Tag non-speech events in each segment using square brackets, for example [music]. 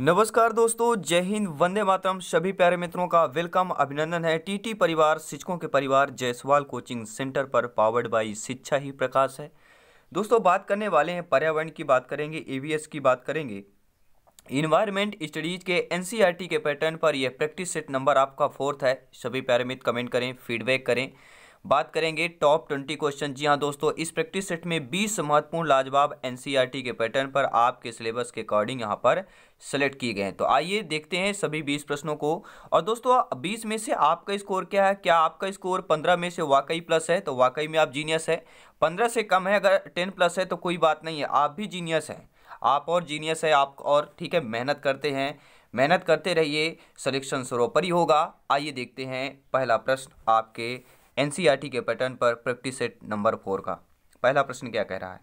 नमस्कार दोस्तों जय हिंद वंदे मातरम सभी प्यारे मित्रों का वेलकम अभिनंदन है टीटी परिवार शिक्षकों के परिवार जयसवाल कोचिंग सेंटर पर पावर्ड बाई शिक्षा ही प्रकाश है दोस्तों बात करने वाले हैं पर्यावरण की बात करेंगे ईवीएस की बात करेंगे इन्वायरमेंट स्टडीज के एनसीईआरटी e के पैटर्न पर यह प्रैक्टिस सेट नंबर आपका फोर्थ है सभी पैरामित कमेंट करें फीडबैक करें बात करेंगे टॉप ट्वेंटी क्वेश्चन जी हाँ दोस्तों इस प्रैक्टिस सेट में बीस महत्वपूर्ण लाजवाब एन e के पैटर्न पर आपके सिलेबस के अकॉर्डिंग यहाँ पर सेलेक्ट किए गए हैं तो आइए देखते हैं सभी बीस प्रश्नों को और दोस्तों बीस में से आपका स्कोर क्या है क्या आपका स्कोर पंद्रह में से वाकई प्लस है तो वाकई में आप जीनियस है पंद्रह से कम है अगर टेन प्लस है तो कोई बात नहीं है आप भी जीनियस हैं आप और जीनियस है आप और ठीक है मेहनत करते हैं मेहनत करते रहिए सिलेक्शन ही होगा आइए देखते हैं पहला प्रश्न आपके एन के पैटर्न पर प्रैक्टिस सेट नंबर फोर का पहला प्रश्न क्या कह रहा है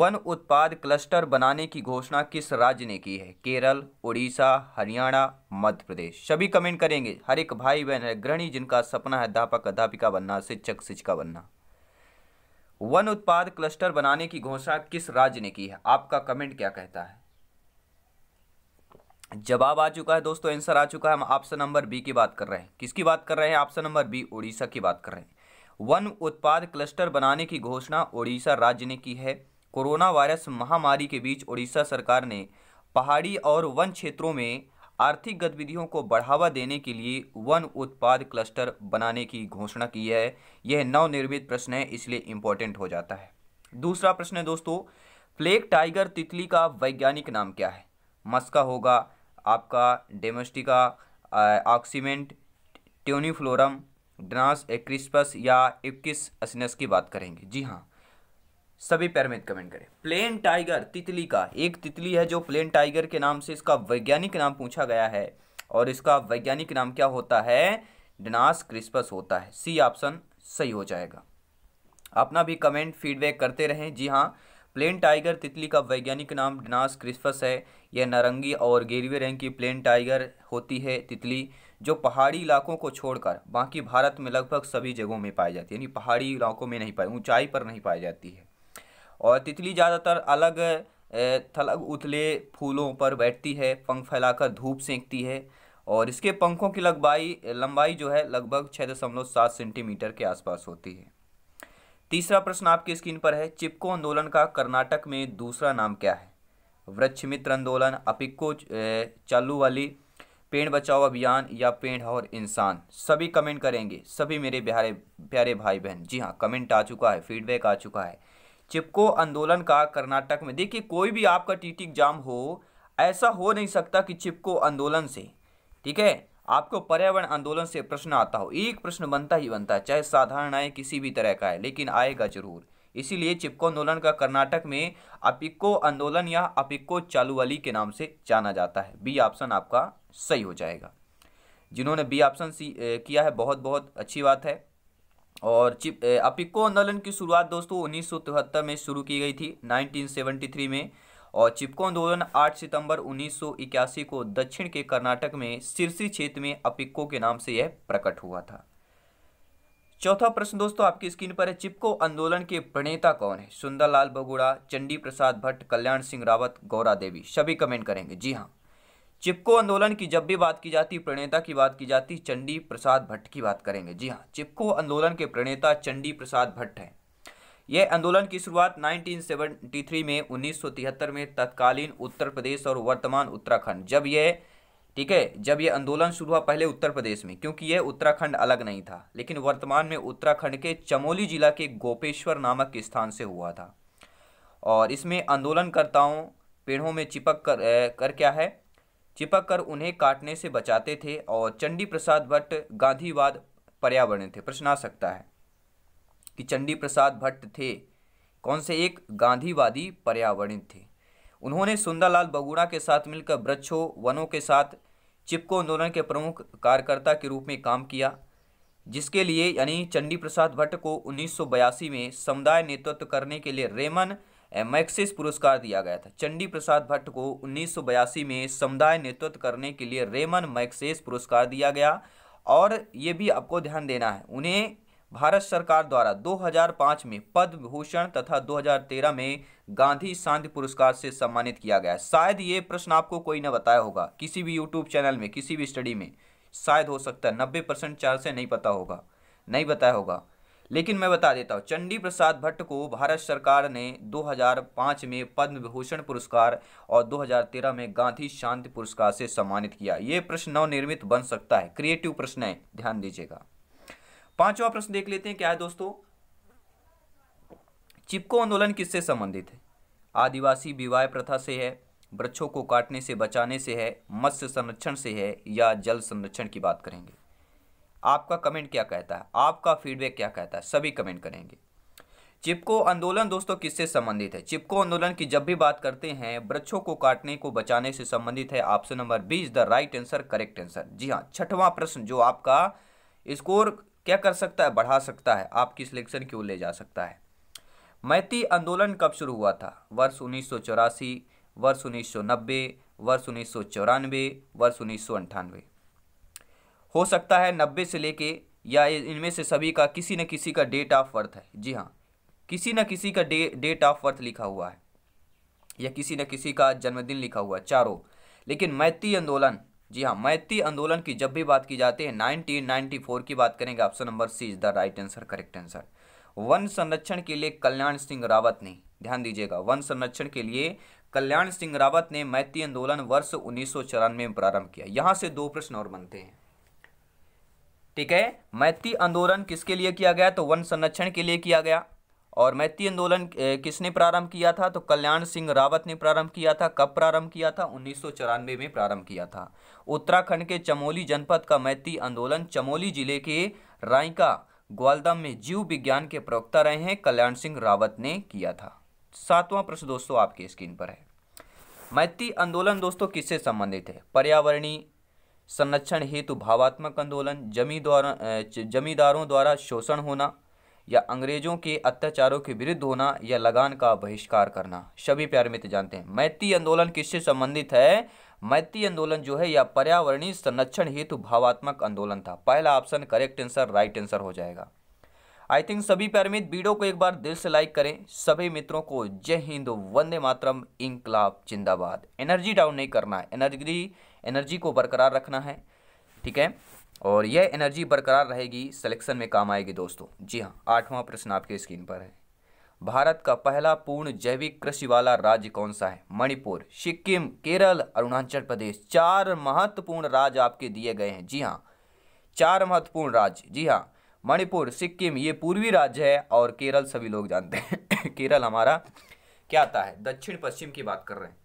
वन उत्पाद क्लस्टर बनाने की घोषणा किस राज्य ने की है केरल उड़ीसा हरियाणा मध्य प्रदेश सभी कमेंट करेंगे हर एक भाई बहन है गृहणी जिनका सपना है अध्यापक अध्यापिका बनना शिक्षक शिक्षिका बनना वन उत्पाद क्लस्टर बनाने की घोषणा किस राज्य ने की है आपका कमेंट क्या कहता है जवाब आ चुका है दोस्तों आंसर आ चुका है हम ऑप्शन नंबर बी की बात कर रहे हैं किसकी बात कर रहे हैं ऑप्शन नंबर बी उड़ीसा की बात कर रहे हैं वन उत्पाद क्लस्टर बनाने की घोषणा ओडिशा राज्य ने की है कोरोना वायरस महामारी के बीच ओडिशा सरकार ने पहाड़ी और वन क्षेत्रों में आर्थिक गतिविधियों को बढ़ावा देने के लिए वन उत्पाद क्लस्टर बनाने की घोषणा की है यह नवनिर्मित प्रश्न है इसलिए इम्पोर्टेंट हो जाता है दूसरा प्रश्न है दोस्तों फ्लेक टाइगर तितली का वैज्ञानिक नाम क्या है मस्का होगा आपका डेमोस्टिका ऑक्सीमेंट ट्यूनिफ्लोरम डनास एक्रिस्पस या इक्किस असनस की बात करेंगे जी हाँ सभी पैर में कमेंट करें प्लेन टाइगर तितली का एक तितली है जो प्लेन टाइगर के नाम से इसका वैज्ञानिक नाम पूछा गया है और इसका वैज्ञानिक नाम क्या होता है डनास क्रिस्पस होता है सी ऑप्शन सही हो जाएगा अपना भी कमेंट फीडबैक करते रहें जी हाँ प्लेन टाइगर तितली का वैज्ञानिक नाम डनास क्रिस्पस है यह नारंगी और गेरवे रंग की प्लेन टाइगर होती है तितली जो पहाड़ी इलाकों को छोड़कर बाकी भारत में लगभग सभी जगहों में पाई जाती है यानी पहाड़ी इलाकों में नहीं पाई ऊंचाई पर नहीं पाई जाती है और तितली ज़्यादातर अलग थलग उथले फूलों पर बैठती है पंख फैलाकर धूप सेंकती है और इसके पंखों की लगबाई लंबाई जो है लगभग छः दशमलव सात सेंटीमीटर के आसपास होती है तीसरा प्रश्न आपकी स्क्रीन पर है चिपको आंदोलन का कर्नाटक में दूसरा नाम क्या है वृक्ष मित्र आंदोलन अपिको चालू वाली पेड़ बचाओ अभियान या पेड़ और इंसान सभी कमेंट करेंगे सभी मेरे प्यारे प्यारे भाई बहन जी हाँ कमेंट आ चुका है फीडबैक आ चुका है चिपको आंदोलन का कर्नाटक में देखिए कोई भी आपका टी टी एग्जाम हो ऐसा हो नहीं सकता कि चिपको आंदोलन से ठीक है आपको पर्यावरण आंदोलन से प्रश्न आता हो एक प्रश्न बनता ही बनता है चाहे साधारण आए किसी भी तरह का है लेकिन आएगा जरूर इसीलिए चिपको आंदोलन का कर्नाटक में अपिक्को आंदोलन या अपिक्को चालूवली के नाम से जाना जाता है बी ऑप्शन आपका सही हो जाएगा जिन्होंने बी ऑप्शन किया है बहुत बहुत अच्छी बात है और चिप अपिक्को आंदोलन की शुरुआत दोस्तों उन्नीस में शुरू की गई थी 1973 में और चिपको आंदोलन 8 सितंबर 1981 को दक्षिण के कर्नाटक में सिरसी क्षेत्र में अपिक्को के नाम से यह प्रकट हुआ था चौथा प्रश्न दोस्तों आपकी स्क्रीन पर है चिपको आंदोलन के प्रणेता कौन है सुंदरलाल बगुड़ा चंडी प्रसाद भट्ट कल्याण सिंह रावत गौरा देवी सभी कमेंट करेंगे जी हाँ चिपको आंदोलन की जब भी बात की जाती प्रणेता की बात की जाती चंडी प्रसाद भट्ट की बात करेंगे जी हाँ चिपको आंदोलन के प्रणेता चंडी प्रसाद भट्ट हैं यह आंदोलन की शुरुआत 1973 में 1973 में तत्कालीन उत्तर प्रदेश और वर्तमान उत्तराखंड जब यह ठीक है जब ये आंदोलन शुरू हुआ पहले उत्तर प्रदेश में क्योंकि यह उत्तराखंड अलग नहीं था लेकिन वर्तमान में उत्तराखंड के चमोली जिला के गोपेश्वर नामक स्थान से हुआ था और इसमें आंदोलनकर्ताओं पेड़ों में चिपक कर ए, कर क्या है चिपक कर उन्हें काटने से बचाते थे और चंडी प्रसाद भट्ट गांधीवाद पर्यावरण थे प्रश्न आ सकता है कि चंडी प्रसाद भट्ट थे कौन से एक गांधीवादी पर्यावरण थे उन्होंने सुंदरलाल बगुड़ा के साथ मिलकर वृक्षों वनों के साथ चिपको आंदोलन के प्रमुख कार्यकर्ता के रूप में काम किया जिसके लिए यानी चंडी प्रसाद भट्ट को उन्नीस में समुदाय नेतृत्व करने के लिए रेमन मैक्सिस पुरस्कार दिया गया था चंडी प्रसाद भट्ट को उन्नीस में समुदाय नेतृत्व करने के लिए रेमन मैक्सेस पुरस्कार दिया गया और ये भी आपको ध्यान देना है उन्हें भारत सरकार द्वारा 2005 में पद्म भूषण तथा 2013 में गांधी शांति पुरस्कार से सम्मानित किया गया शायद ये प्रश्न आपको कोई ना बताया होगा किसी भी यूट्यूब चैनल में किसी भी स्टडी में शायद हो सकता है नब्बे परसेंट चार से नहीं पता होगा नहीं बताया होगा लेकिन मैं बता देता हूँ चंडी प्रसाद भट्ट को भारत सरकार ने 2005 में पद्म विभूषण पुरस्कार और 2013 में गांधी शांति पुरस्कार से सम्मानित किया ये प्रश्न नवनिर्मित बन सकता है क्रिएटिव प्रश्न है ध्यान दीजिएगा पांचवा प्रश्न देख लेते हैं क्या है दोस्तों चिपको आंदोलन किससे संबंधित है आदिवासी विवाह प्रथा से है वृक्षों को काटने से बचाने से है मत्स्य संरक्षण से है या जल संरक्षण की बात करेंगे आपका कमेंट क्या कहता है आपका फीडबैक क्या कहता है सभी कमेंट करेंगे चिपको आंदोलन दोस्तों किससे संबंधित है चिपको आंदोलन की जब भी बात करते हैं वृक्षों को काटने को बचाने से संबंधित है option number B is the right answer correct answer जी हाँ छठवां प्रश्न जो आपका स्कोर क्या कर सकता है बढ़ा सकता है आपकी सिलेक्शन क्यों ले जा सकता है मैती आंदोलन कब शुरू हुआ था वर्ष उन्नीस वर्ष उन्नीस वर्ष उन्नीस वर्ष उन्नीस हो सकता है नब्बे से लेके या इनमें से सभी का किसी न किसी का डेट ऑफ बर्थ है जी हाँ किसी न किसी का डे डेट ऑफ बर्थ लिखा हुआ है या किसी न किसी का जन्मदिन लिखा हुआ है चारों लेकिन मैती आंदोलन जी हाँ मैती आंदोलन की जब भी बात की जाती है 1994 की बात करेंगे option number C is the right answer correct answer वन संरक्षण के लिए कल्याण सिंह रावत ने ध्यान दीजिएगा वन संरक्षण के लिए कल्याण सिंह रावत ने मैती आंदोलन वर्ष उन्नीस में प्रारंभ किया यहाँ से दो प्रश्न और बनते हैं ठीक है मैती आंदोलन किसके लिए किया गया तो वन संरक्षण के लिए किया गया और मैत्री आंदोलन किसने प्रारंभ किया था तो कल्याण सिंह रावत ने प्रारंभ किया था कब प्रारंभ किया था उन्नीस में प्रारंभ किया था उत्तराखंड के चमोली जनपद का मैत्री आंदोलन चमोली जिले के रायका ग्वालदम में जीव विज्ञान के प्रवक्ता रहे हैं कल्याण सिंह रावत ने किया था सातवां प्रश्न दोस्तों आपके स्क्रीन पर है मैत्री आंदोलन दोस्तों किससे संबंधित है पर्यावरणीय संरक्षण हेतु भावात्मक आंदोलन जमींदारों द्वारा शोषण होना या अंग्रेज़ों के अत्याचारों के विरुद्ध होना या लगान का बहिष्कार करना सभी प्यार मित्र जानते हैं मैती आंदोलन किससे संबंधित है मैती आंदोलन जो है यह पर्यावरणीय संरक्षण हेतु भावात्मक आंदोलन था पहला option correct answer right answer हो जाएगा आई थिंक सभी प्यार मित्र वीडियो को एक बार दिल से लाइक करें सभी मित्रों को जय हिंद वंदे मातरम इंकलाब जिंदाबाद एनर्जी डाउन नहीं करना है एनर्जी एनर्जी को बरकरार रखना है ठीक है और यह एनर्जी बरकरार रहेगी सिलेक्शन में काम आएगी दोस्तों जी हाँ आठवां प्रश्न आपके स्क्रीन पर है भारत का पहला पूर्ण जैविक कृषि वाला राज्य कौन सा है मणिपुर सिक्किम केरल अरुणाचल प्रदेश चार महत्वपूर्ण राज्य आपके दिए गए हैं जी हाँ चार महत्वपूर्ण राज्य जी हाँ मणिपुर सिक्किम ये पूर्वी राज्य है और केरल सभी लोग जानते हैं [coughs] केरल हमारा क्या आता है दक्षिण पश्चिम की बात कर रहे हैं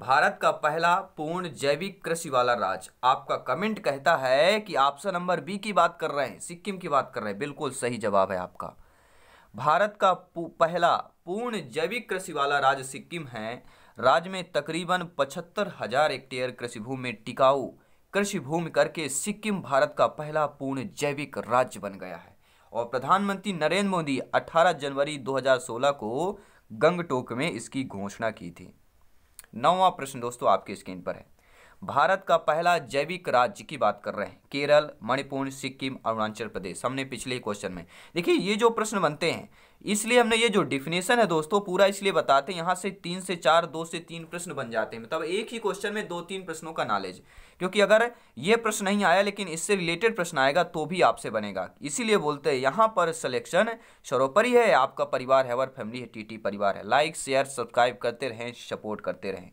भारत का पहला पूर्ण जैविक कृषि वाला राज्य आपका कमेंट कहता है कि ऑप्शन नंबर बी की बात कर रहे हैं सिक्किम की बात कर रहे हैं बिल्कुल सही जवाब है आपका भारत का पहला पूर्ण जैविक कृषि वाला राज्य सिक्किम है राज्य में तकरीबन पचहत्तर हजार हेक्टेयर कृषि भूमि में टिकाऊ कृषि भूमि करके सिक्किम भारत का पहला पूर्ण जैविक राज्य बन गया है और प्रधानमंत्री नरेंद्र मोदी 18 जनवरी 2016 को गंगटोक में इसकी घोषणा की थी नौवा प्रश्न दोस्तों आपकी स्क्रीन पर है भारत का पहला जैविक राज्य की बात कर रहे हैं केरल मणिपुर सिक्किम अरुणाचल प्रदेश हमने पिछले क्वेश्चन में देखिए ये जो प्रश्न बनते हैं इसलिए हमने ये जो डिफिनेशन है दोस्तों पूरा इसलिए बताते हैं यहाँ से तीन से चार दो से तीन प्रश्न बन जाते हैं मतलब एक ही क्वेश्चन में दो तीन प्रश्नों का नॉलेज क्योंकि अगर ये प्रश्न नहीं आया लेकिन इससे रिलेटेड प्रश्न आएगा तो भी आपसे बनेगा इसीलिए बोलते हैं यहाँ पर सिलेक्शन सर्वोपरि है आपका परिवार है और फैमिली है टी परिवार है लाइक शेयर सब्सक्राइब करते रहें सपोर्ट करते रहें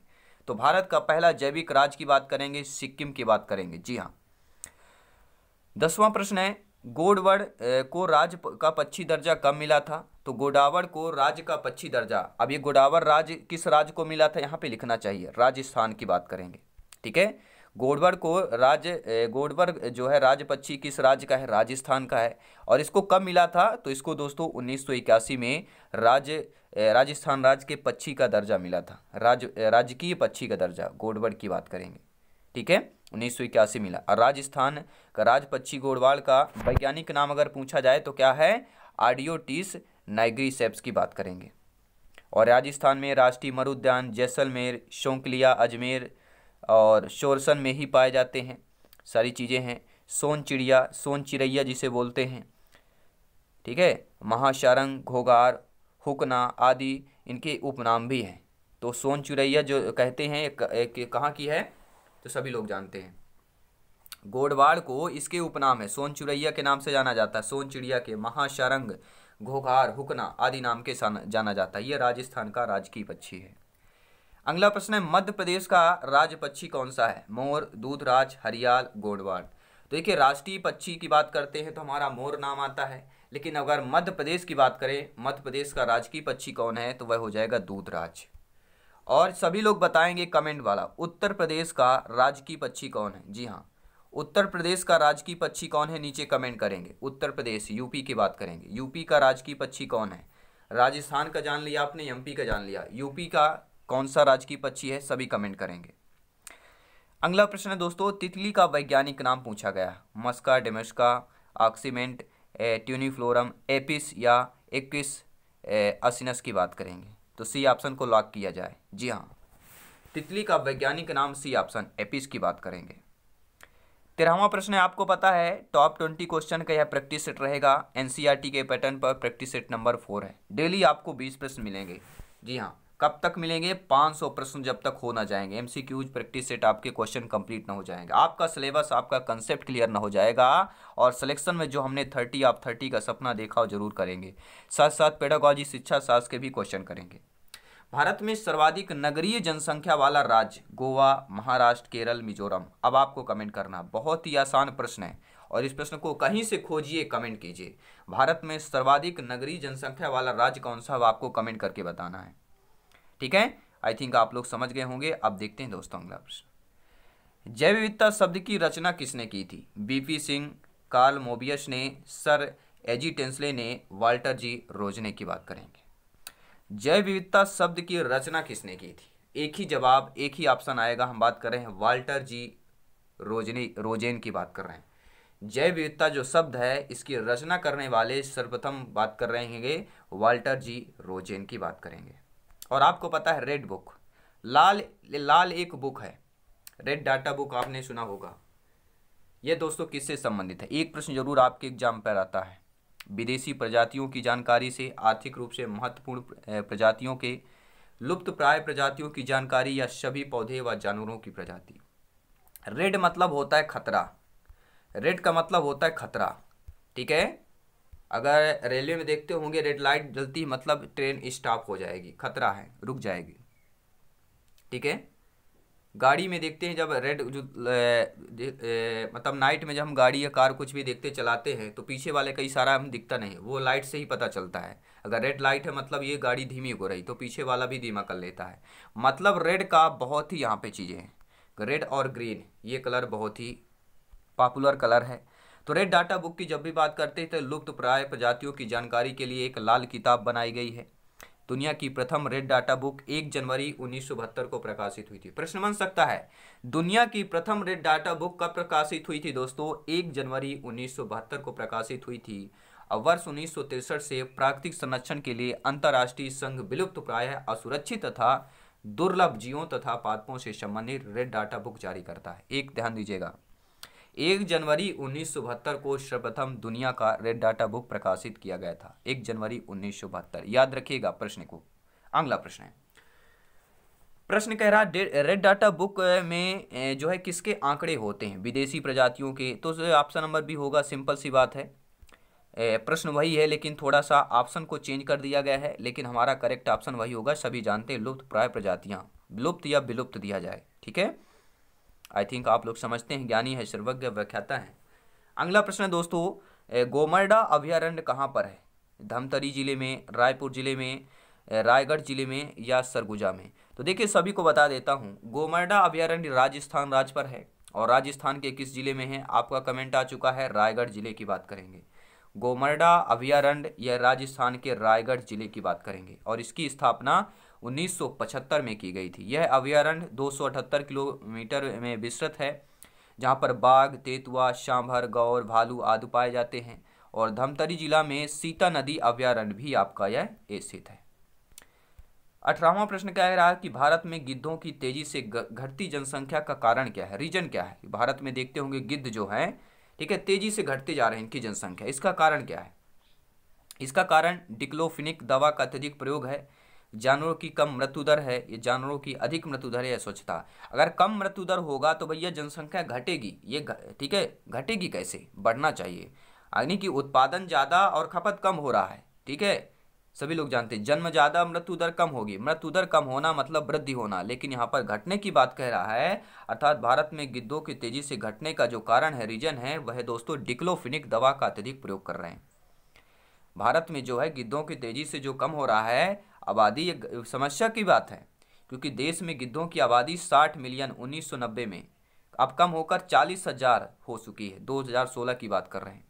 तो भारत का पहला जैविक राज्य की बात करेंगे सिक्किम की बात करेंगे जी हाँ दसवां प्रश्न है गोडवड़ तो को राज का पक्षी दर्जा कब मिला था तो गोडावर को राज्य का पक्षी दर्जा अब ये गोडावर राज्य किस राज्य को मिला था यहाँ पे लिखना चाहिए राजस्थान की बात करेंगे ठीक है गोडवर को राज्य गोडवर जो है राज्य पक्षी किस राज्य का है राजस्थान का है और इसको कब मिला था तो इसको दोस्तों उन्नीस में राज्य राजस्थान राज्य के पक्षी का दर्जा मिला था राज्य राजकीय पक्षी का दर्जा गोडवर की बात करेंगे ठीक है उन्नीस मिला और राजस्थान पक्षी गोड़वाल का वैज्ञानिक नाम अगर पूछा जाए तो क्या है आडियोटिस नाइग्रीसेप्स की बात करेंगे और राजस्थान में राष्ट्रीय मरुद्यान जैसलमेर शोंकलिया अजमेर और शोरसन में ही पाए जाते हैं सारी चीज़ें हैं सोन चिड़िया सोन चिड़ैया जिसे बोलते हैं ठीक है महाशारंग घोगार हुकना आदि इनके उपनाम भी हैं तो सोन चिड़ैया जो कहते हैं एक, एक कहाँ की है तो सभी लोग जानते हैं गोडवाड़ को इसके उपनाम है सोन चुड़ैया के नाम से जाना जाता है सोन चिड़िया के महाशरंग घोघार हुकना आदि नाम के जाना जाता है यह राजस्थान का राजकीय पक्षी है अगला प्रश्न है मध्य प्रदेश का राज्य पक्षी कौन सा है मोर दूधराज हरियाल गोडवाड़ तो देखिए राष्ट्रीय पक्षी की बात करते हैं तो हमारा मोर नाम आता है लेकिन अगर मध्य प्रदेश की बात करें मध्य प्रदेश का राजकीय पक्षी कौन है तो वह हो जाएगा दूधराज और सभी लोग बताएंगे कमेंट वाला उत्तर प्रदेश का राजकीय पक्षी कौन है जी हाँ उत्तर प्रदेश का राजकीय पक्षी कौन है नीचे कमेंट करेंगे उत्तर प्रदेश यूपी की बात करेंगे यूपी का राजकीय पक्षी कौन है राजस्थान का जान लिया आपने एमपी का जान लिया यूपी का कौन सा राजकीय पक्षी है सभी कमेंट करेंगे अगला प्रश्न है दोस्तों तितली का वैज्ञानिक नाम पूछा गया मस्का डेमस्का ऑक्सीमेंट ट्यूनिफ्लोरम एपिस या एक्विस असिनस की बात करेंगे तो सी ऑप्शन को लॉक किया जाए जी हाँ तितली का वैज्ञानिक नाम सी ऑप्शन एपिस की बात करेंगे तेरहवा प्रश्न है आपको पता है टॉप ट्वेंटी क्वेश्चन का यह प्रैक्टिस सेट रहेगा एनसीईआरटी e के पैटर्न पर प्रैक्टिस सेट नंबर फोर है डेली आपको बीस प्रश्न मिलेंगे जी हाँ कब तक मिलेंगे सौ प्रश्न जब तक हो ना जाएंगे क्यूज प्रैक्टिस सेट आपके क्वेश्चन कंप्लीट ना हो जाएंगे आपका सिलेबस आपका कंसेप्ट क्लियर ना हो जाएगा और सिलेक्शन में जो हमने थर्टी आप थर्टी का सपना देखा हो जरूर करेंगे साथ साथ पेडागॉजी शिक्षा शास्त्र के भी क्वेश्चन करेंगे भारत में सर्वाधिक नगरीय जनसंख्या वाला राज्य गोवा महाराष्ट्र केरल मिजोरम अब आपको कमेंट करना बहुत ही आसान प्रश्न है और इस प्रश्न को कहीं से खोजिए कमेंट कीजिए भारत में सर्वाधिक नगरीय जनसंख्या वाला राज्य कौन सा अब आपको कमेंट करके बताना है ठीक है आई थिंक आप लोग समझ गए होंगे अब देखते हैं दोस्तों अगला प्रश्न जैव विविधता शब्द की रचना किसने की थी बीपी सिंह कार्ल मोबियस ने सर एजी टेंसले ने वाल्टर जी रोजने की बात करेंगे जैव विविधता शब्द की रचना किसने की थी एक ही जवाब एक ही ऑप्शन आएगा हम बात कर रहे हैं वाल्टर जी रोजनी रोजेन की बात कर रहे हैं जैव विविधता जो शब्द है इसकी रचना करने वाले सर्वप्रथम बात कर रहे हैं वाल्टर जी रोजेन की बात करेंगे और आपको पता है रेड बुक लाल लाल एक बुक है रेड डाटा बुक आपने सुना होगा यह दोस्तों किससे संबंधित है एक प्रश्न जरूर आपके एग्जाम पर आता है विदेशी प्रजातियों की जानकारी से आर्थिक रूप से महत्वपूर्ण प्रजातियों के लुप्त प्राय प्रजातियों की जानकारी या सभी पौधे व जानवरों की प्रजाति रेड मतलब होता है खतरा रेड का मतलब होता है खतरा ठीक है अगर रेलवे में देखते होंगे रेड लाइट जलती मतलब ट्रेन स्टॉप हो जाएगी खतरा है रुक जाएगी ठीक है गाड़ी में देखते हैं जब रेड जो मतलब नाइट में जब हम गाड़ी या कार कुछ भी देखते चलाते हैं तो पीछे वाले का इशारा हम दिखता नहीं वो लाइट से ही पता चलता है अगर रेड लाइट है मतलब ये गाड़ी धीमी हो रही तो पीछे वाला भी धीमा कर लेता है मतलब रेड का बहुत ही यहाँ पे चीज़ें हैं रेड और ग्रीन ये कलर बहुत ही पॉपुलर कलर है तो रेड डाटा बुक की जब भी बात करते हैं तो लुप्त प्राय प्रजातियों की जानकारी के लिए एक लाल किताब बनाई गई है दुनिया की प्रथम रेड डाटा बुक 1 जनवरी उन्नीस को प्रकाशित हुई थी प्रश्न बन सकता है दुनिया की प्रथम रेड डाटा बुक कब प्रकाशित हुई थी दोस्तों एक जनवरी उन्नीस को प्रकाशित हुई थी और वर्ष उन्नीस से प्राकृतिक संरक्षण के लिए अंतर्राष्ट्रीय संघ विलुप्त प्राय असुरक्षित तथा दुर्लभ जीवों तथा पादपों से संबंधित रेड डाटा बुक जारी करता है एक ध्यान दीजिएगा एक जनवरी उन्नीस को सर्वप्रथम दुनिया का रेड डाटा बुक प्रकाशित किया गया था एक जनवरी उन्नीस याद रखिएगा प्रश्न को अगला प्रश्न है प्रश्न कह रहा है रेड डाटा बुक में जो है किसके आंकड़े होते हैं विदेशी प्रजातियों के तो ऑप्शन नंबर भी होगा सिंपल सी बात है प्रश्न वही है लेकिन थोड़ा सा ऑप्शन को चेंज कर दिया गया है लेकिन हमारा करेक्ट ऑप्शन वही होगा सभी जानते हैं लुप्त प्राय प्रजातियां लुप्त या विलुप्त दिया जाए ठीक है आई थिंक आप लोग समझते हैं ज्ञानी है सर्वज्ञ व्याख्याता है अगला प्रश्न दोस्तों गोमरडा अभ्यारण्य कहाँ पर है धमतरी जिले में रायपुर जिले में रायगढ़ जिले में या सरगुजा में तो देखिए सभी को बता देता हूँ गोमरडा अभ्यारण्य राजस्थान राज्य पर है और राजस्थान के किस जिले में है आपका कमेंट आ चुका है रायगढ़ जिले की बात करेंगे गोमरडा अभ्यारण्य यह राजस्थान के रायगढ़ जिले की बात करेंगे और इसकी स्थापना 1975 में की गई थी यह अभ्यारण्य दो किलोमीटर में विस्तृत है जहाँ पर बाघ तेतुआ शाम्भर गौर भालू आदि पाए जाते हैं और धमतरी जिला में सीता नदी अभ्यारण्य भी आपका यह स्थित है अठारहवा प्रश्न क्या रहा कि भारत में गिद्धों की तेजी से घटती जनसंख्या का कारण क्या है रीजन क्या है भारत में देखते होंगे गिद्ध जो हैं ठीक है तेजी से घटते जा रहे हैं इनकी जनसंख्या इसका कारण क्या है इसका कारण डिक्लोफिनिक दवा का अत्यधिक प्रयोग है जानवरों की कम मृत्यु दर है ये जानवरों की अधिक मृत्यु दर है स्वच्छता अगर कम मृत्यु दर होगा तो भैया जनसंख्या घटेगी ये ठीक है घटेगी कैसे बढ़ना चाहिए यानी कि उत्पादन ज़्यादा और खपत कम हो रहा है ठीक है सभी लोग जानते हैं जन्म ज़्यादा मृत्यु दर कम होगी मृत्यु दर कम होना मतलब वृद्धि होना लेकिन यहाँ पर घटने की बात कह रहा है अर्थात भारत में गिद्धों की तेजी से घटने का जो कारण है रीजन है वह दोस्तों डिक्लोफिनिक दवा का अत्यधिक प्रयोग कर रहे हैं भारत में जो है गिद्धों की तेजी से जो कम हो रहा है आबादी एक समस्या की बात है क्योंकि देश में गिद्धों की आबादी 60 मिलियन 1990 में अब कम होकर चालीस हज़ार हो चुकी है 2016 की बात कर रहे हैं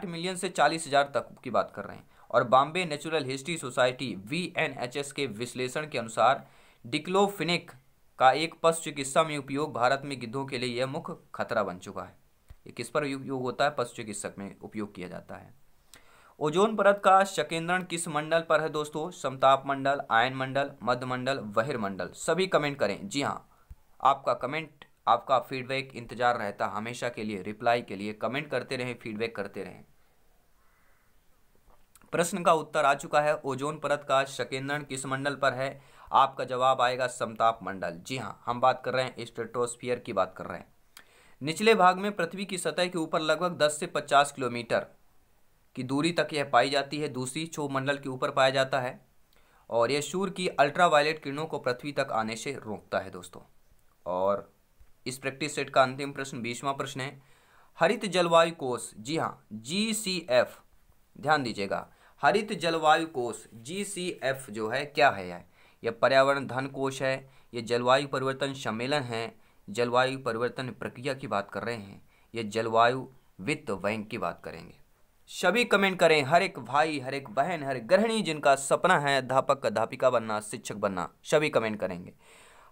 60 मिलियन से चालीस हज़ार तक की बात कर रहे हैं और बॉम्बे नेचुरल हिस्ट्री सोसाइटी वी के विश्लेषण के अनुसार डिक्लोफिनिक का एक पशु चिकित्सा में उपयोग भारत में गिद्धों के लिए यह मुख्य खतरा बन चुका है ये किस पर उपयोग होता है पशु चिकित्सक में उपयोग किया जाता है ओजोन परत का शकेंद्रण किस मंडल पर है दोस्तों समताप मंडल आयन मंडल मध्य मंडल वहिर मंडल सभी कमेंट करें जी हाँ आपका कमेंट आपका फीडबैक इंतजार रहता हमेशा के लिए रिप्लाई के लिए कमेंट करते रहें फीडबैक करते रहें प्रश्न का उत्तर आ चुका है ओजोन परत का शकेंद्रण किस मंडल पर है आपका जवाब आएगा समताप मंडल जी हाँ हम बात कर रहे हैं स्ट्रेटोस्फियर की बात कर रहे हैं निचले भाग में पृथ्वी की सतह के ऊपर लगभग 10 से 50 किलोमीटर की दूरी तक यह पाई जाती है दूसरी क्षोभ मंडल के ऊपर पाया जाता है और यह सूर्य की अल्ट्रावायलेट किरणों को पृथ्वी तक आने से रोकता है दोस्तों और इस प्रैक्टिस सेट का अंतिम प्रश्न बीसवा प्रश्न है हरित जलवायु कोष जी हाँ जी सी एफ ध्यान दीजिएगा हरित जलवायु कोष जी सी एफ जो है क्या है यह यह पर्यावरण धन कोष है यह जलवायु परिवर्तन सम्मेलन है जलवायु परिवर्तन प्रक्रिया की बात कर रहे हैं यह जलवायु वित्त बैंक की बात करेंगे सभी कमेंट करें हर एक भाई हर एक बहन हर एक गृहिणी जिनका सपना है अध्यापक अध्यापिका बनना शिक्षक बनना सभी कमेंट करेंगे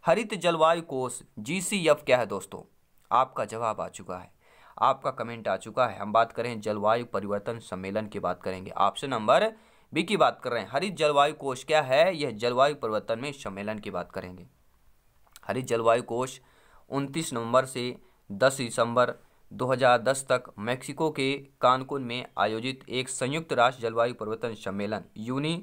हरित जलवायु कोष जी क्या है दोस्तों आपका जवाब आ चुका है आपका कमेंट आ चुका है हम बात करें जलवायु परिवर्तन सम्मेलन की बात करेंगे ऑप्शन नंबर बी की बात कर रहे हैं हरित जलवायु कोष क्या है यह जलवायु परिवर्तन में सम्मेलन की बात करेंगे हरित जलवायु कोष 29 नवंबर से 10 दिसंबर 2010 तक मेक्सिको के कानकुन में आयोजित एक संयुक्त राष्ट्र जलवायु परिवर्तन सम्मेलन यूनी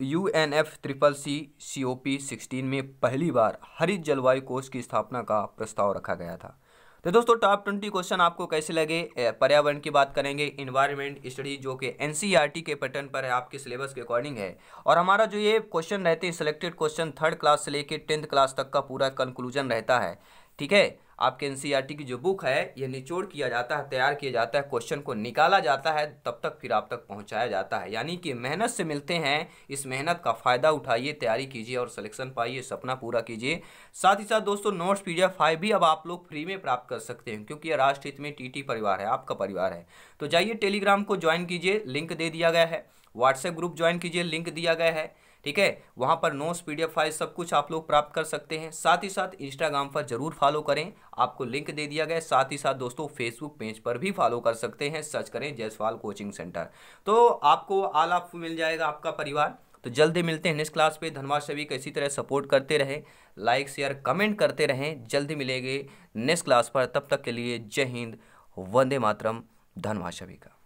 U N F triple C C O P sixteen में पहली बार हरित जलवायु कोष की स्थापना का प्रस्ताव रखा गया था तो दोस्तों टॉप ट्वेंटी क्वेश्चन आपको कैसे लगे पर्यावरण की बात करेंगे इन्वायरमेंट स्टडी जो कि एन e के पैटर्न पर है आपके सिलेबस के अकॉर्डिंग है और हमारा जो ये क्वेश्चन रहते हैं सिलेक्टेड क्वेश्चन थर्ड क्लास से लेकर टेंथ क्लास तक का पूरा कंक्लूजन रहता है ठीक है आपके एन e की जो बुक है ये निचोड़ किया जाता है तैयार किया जाता है क्वेश्चन को निकाला जाता है तब तक फिर आप तक पहुँचाया जाता है यानी कि मेहनत से मिलते हैं इस मेहनत का फ़ायदा उठाइए तैयारी कीजिए और सिलेक्शन पाइए सपना पूरा कीजिए साथ ही साथ दोस्तों नोट्स पी फाइव भी अब आप लोग फ्री में प्राप्त कर सकते हैं क्योंकि ये राष्ट्रहित में टी परिवार है आपका परिवार है तो जाइए टेलीग्राम को ज्वाइन कीजिए लिंक दे दिया गया है व्हाट्सएप ग्रुप ज्वाइन कीजिए लिंक दिया गया है ठीक है वहाँ पर नोट्स पी फाइल सब कुछ आप लोग प्राप्त कर सकते हैं साथ ही साथ इंस्टाग्राम पर जरूर फॉलो करें आपको लिंक दे दिया गया साथ ही साथ दोस्तों फेसबुक पेज पर भी फॉलो कर सकते हैं सर्च करें जयसवाल कोचिंग सेंटर तो आपको आल आप मिल जाएगा आपका परिवार तो जल्दी मिलते हैं नेक्स्ट क्लास पे धनबाद सभी का इसी तरह सपोर्ट करते रहें लाइक शेयर कमेंट करते रहें जल्दी मिलेंगे नेक्स्ट क्लास पर तब तक के लिए जय हिंद वंदे मातरम धनबाद सभी का